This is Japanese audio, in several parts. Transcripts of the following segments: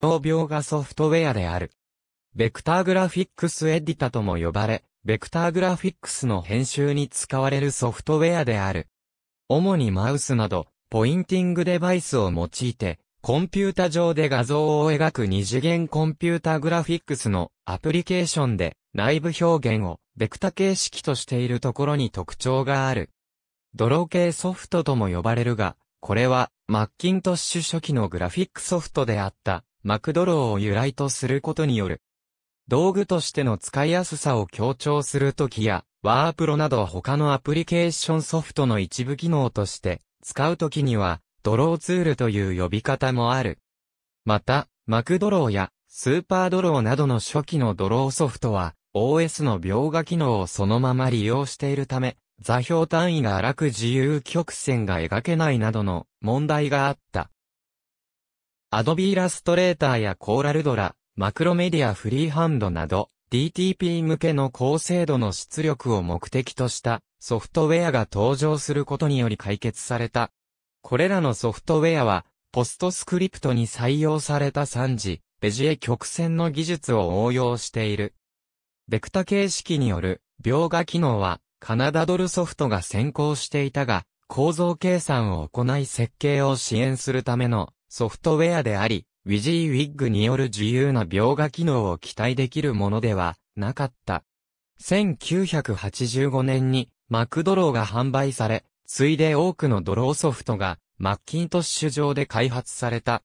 脳描画ソフトウェアである。ベクターグラフィックスエディタとも呼ばれ、ベクターグラフィックスの編集に使われるソフトウェアである。主にマウスなど、ポインティングデバイスを用いて、コンピュータ上で画像を描く二次元コンピュータグラフィックスのアプリケーションで内部表現をベクタ形式としているところに特徴がある。ドロー系ソフトとも呼ばれるが、これはマッキントッシュ初期のグラフィックソフトであったマクドローを由来とすることによる。道具としての使いやすさを強調するときや、ワープロなど他のアプリケーションソフトの一部機能として使うときには、ドローツールという呼び方もある。また、マクドローやスーパードローなどの初期のドローソフトは、OS の描画機能をそのまま利用しているため、座標単位が荒く自由曲線が描けないなどの問題があった。アドビイラストレーターやコーラルドラ、マクロメディアフリーハンドなど、DTP 向けの高精度の出力を目的としたソフトウェアが登場することにより解決された。これらのソフトウェアは、ポストスクリプトに採用された3次、ベジエ曲線の技術を応用している。ベクタ形式による描画機能は、カナダドルソフトが先行していたが、構造計算を行い設計を支援するためのソフトウェアであり、ウィジーウィッグによる自由な描画機能を期待できるものではなかった。1985年にマクドローが販売され、ついで多くのドローソフトがマッキントッシュ上で開発された。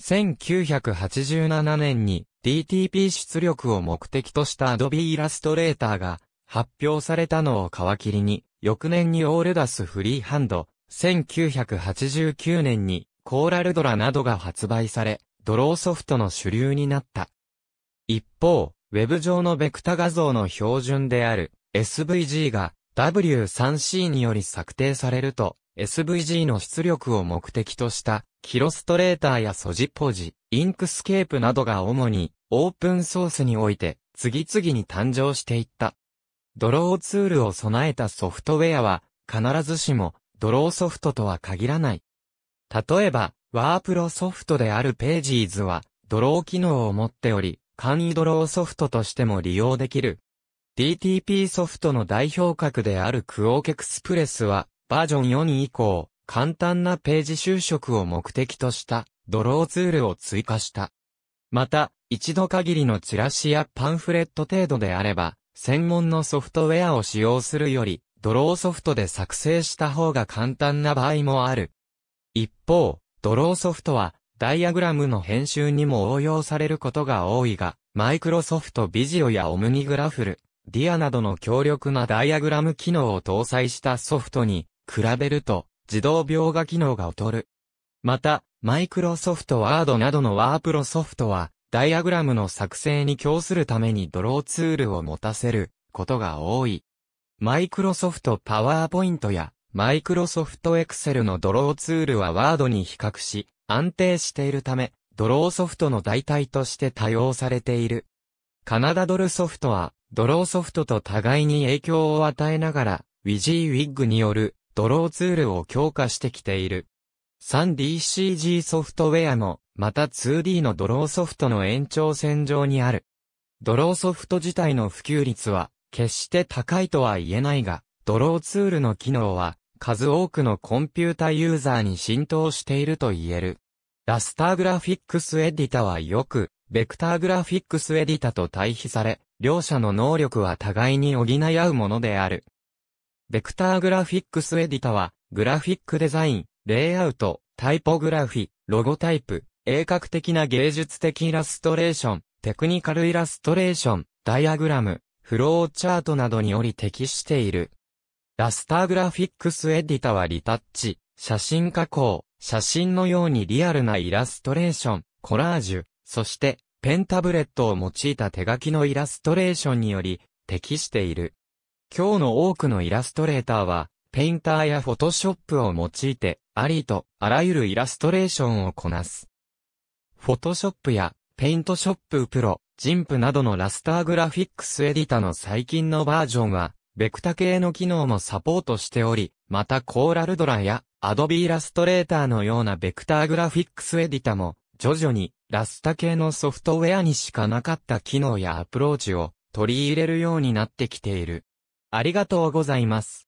1987年に DTP 出力を目的としたアドビーイラストレーターが発表されたのを皮切りに、翌年にオールダスフリーハンド、1989年にコーラルドラなどが発売され、ドローソフトの主流になった。一方、ウェブ上のベクタ画像の標準である SVG が W3C により策定されると、SVG の出力を目的としたキロストレーターやソジポジ、インクスケープなどが主にオープンソースにおいて次々に誕生していった。ドローツールを備えたソフトウェアは必ずしもドローソフトとは限らない。例えば、ワープロソフトであるページーズは、ドロー機能を持っており、簡易ドローソフトとしても利用できる。DTP ソフトの代表格であるクオーケクスプレスは、バージョン4以降、簡単なページ収飾を目的とした、ドローツールを追加した。また、一度限りのチラシやパンフレット程度であれば、専門のソフトウェアを使用するより、ドローソフトで作成した方が簡単な場合もある。一方、ドローソフトは、ダイアグラムの編集にも応用されることが多いが、マイクロソフトビジオやオムニグラフル、ディアなどの強力なダイアグラム機能を搭載したソフトに比べると自動描画機能が劣る。また、マイクロソフトワードなどのワープロソフトはダイアグラムの作成に供するためにドローツールを持たせることが多い。マイクロソフトパワーポイントやマイクロソフトエクセルのドローツールはワードに比較し、安定しているため、ドローソフトの代替として多用されている。カナダドルソフトは、ドローソフトと互いに影響を与えながら、ウィジーウィッグによるドローツールを強化してきている。3DCG ソフトウェアも、また 2D のドローソフトの延長線上にある。ドローソフト自体の普及率は、決して高いとは言えないが、ドローツールの機能は、数多くのコンピュータユーザーに浸透していると言える。ラスターグラフィックスエディタはよく、ベクターグラフィックスエディタと対比され、両者の能力は互いに補い合うものである。ベクターグラフィックスエディタは、グラフィックデザイン、レイアウト、タイポグラフィ、ロゴタイプ、鋭角的な芸術的イラストレーション、テクニカルイラストレーション、ダイアグラム、フローチャートなどにより適している。ラスターグラフィックスエディタはリタッチ、写真加工、写真のようにリアルなイラストレーション、コラージュ、そしてペンタブレットを用いた手書きのイラストレーションにより適している。今日の多くのイラストレーターは、ペインターやフォトショップを用いて、ありとあらゆるイラストレーションをこなす。フォトショップやペイントショッププロ、ジンプなどのラスターグラフィックスエディタの最近のバージョンは、ベクタ系の機能もサポートしており、またコーラルドラやアドビーラストレーターのようなベクターグラフィックスエディタも、徐々にラスタ系のソフトウェアにしかなかった機能やアプローチを取り入れるようになってきている。ありがとうございます。